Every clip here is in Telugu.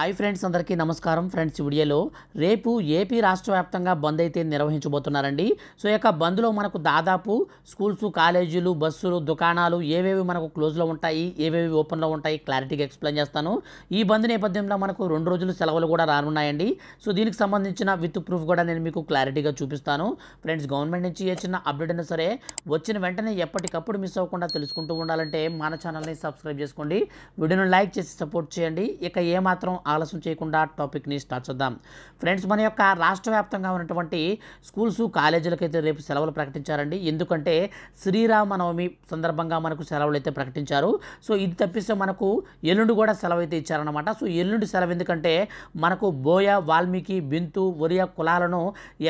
హాయ్ ఫ్రెండ్స్ అందరికీ నమస్కారం ఫ్రెండ్స్ వీడియోలో రేపు ఏపీ రాష్ట్ర వ్యాప్తంగా బంద్ అయితే నిర్వహించబోతున్నారండి సో యొక్క బంద్లో మనకు దాదాపు స్కూల్స్ కాలేజీలు బస్సులు దుకాణాలు ఏవేవి మనకు క్లోజ్లో ఉంటాయి ఏవేవి ఓపెన్లో ఉంటాయి క్లారిటీగా ఎక్స్ప్లెయిన్ చేస్తాను ఈ బంద్ నేపథ్యంలో మనకు రెండు రోజులు సెలవులు కూడా రానున్నాయండి సో దీనికి సంబంధించిన విత్ ప్రూఫ్ కూడా నేను మీకు క్లారిటీగా చూపిస్తాను ఫ్రెండ్స్ గవర్నమెంట్ నుంచి ఏ చిన్న అప్డేట్ అయినా సరే వచ్చిన వెంటనే ఎప్పటికప్పుడు మిస్ అవ్వకుండా తెలుసుకుంటూ ఉండాలంటే మన ఛానల్ని సబ్స్క్రైబ్ చేసుకోండి వీడియోను లైక్ చేసి సపోర్ట్ చేయండి ఇక ఏమాత్రం ఆలస్యం చేయకుండా టాపిక్ని స్టార్ట్ చేద్దాం ఫ్రెండ్స్ మన యొక్క రాష్ట్ర వ్యాప్తంగా ఉన్నటువంటి స్కూల్స్ కాలేజీలకైతే రేపు సెలవులు ప్రకటించారండి ఎందుకంటే శ్రీరామనవమి సందర్భంగా మనకు సెలవులు అయితే ప్రకటించారు సో ఇది తప్పిస్తే మనకు ఎల్లుండి కూడా సెలవు అయితే ఇచ్చారనమాట సో ఎల్లుండి సెలవు ఎందుకంటే మనకు బోయ వాల్మీకి బింతు ఒరియ కులాలను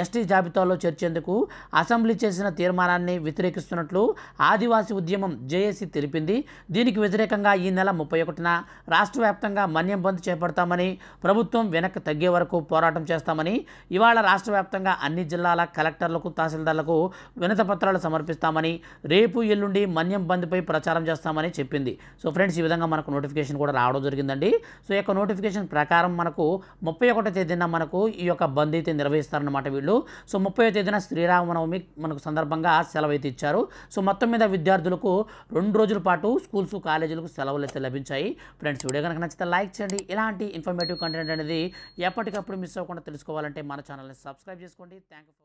ఎస్టీ జాబితాలో చేర్చేందుకు అసెంబ్లీ చేసిన తీర్మానాన్ని వ్యతిరేకిస్తున్నట్లు ఆదివాసీ ఉద్యమం జేఏసీ తెలిపింది దీనికి వ్యతిరేకంగా ఈ నెల ముప్పై ఒకటిన రాష్ట్ర వ్యాప్తంగా మన్యం బంద్ చేపడుతున్నారు పోరాడతామని ప్రభుత్వం వెనక్కి తగ్గే వరకు పోరాటం చేస్తామని ఇవాళ రాష్ట్ర వ్యాప్తంగా అన్ని జిల్లాల కలెక్టర్లకు తహసీల్దార్లకు వినతపత్రాలు సమర్పిస్తామని రేపు ఎల్లుండి మన్యం బంద్పై ప్రచారం చేస్తామని చెప్పింది సో ఫ్రెండ్స్ ఈ విధంగా మనకు నోటిఫికేషన్ కూడా రావడం జరిగిందండి సో యొక్క నోటిఫికేషన్ ప్రకారం మనకు ముప్పై ఒకటో తేదీన మనకు ఈ యొక్క బంద్ అయితే నిర్వహిస్తారన్నమాట వీళ్ళు సో ముప్పై తేదీన శ్రీరామనవమి మనకు సందర్భంగా సెలవు అయితే ఇచ్చారు సో మొత్తం మీద విద్యార్థులకు రెండు రోజుల పాటు స్కూల్స్ కాలేజీలకు సెలవులు అయితే లభించాయి ఫ్రెండ్స్ వీడియో కనుక నచ్చితే లైక్ చేయండి ఇలాంటి ఇన్ఫర్మేటివ్ కంటెంట్ అనేది ఎప్పటికప్పుడు మిస్ అవ్వకుండా తెలుసుకోవాలంటే మన ఛానల్ని సబ్స్క్రైబ్ చేసుకోండి థ్యాంక్ యూ